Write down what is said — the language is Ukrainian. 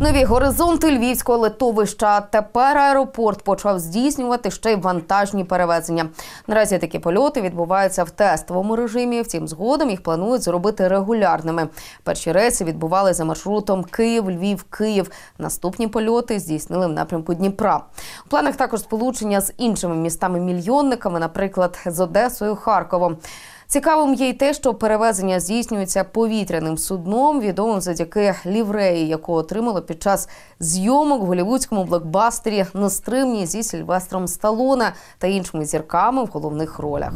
Нові горизонти львівського литовища. Тепер аеропорт почав здійснювати ще й вантажні перевезення. Наразі такі польоти відбуваються в тестовому режимі. Втім, згодом їх планують зробити регулярними. Перші рейси відбували за маршрутом Київ, Львів, Київ. Наступні польоти здійснили в напрямку Дніпра. У планах також сполучення з іншими містами-мільйонниками, наприклад, з Одесою, Харковом. Цікавим є й те, що перевезення здійснюється повітряним судном, відомим завдяки лівреї, яку отримали під час зйомок в голівудському блокбастері на стримні зі Сільвестром Сталона та іншими зірками в головних ролях.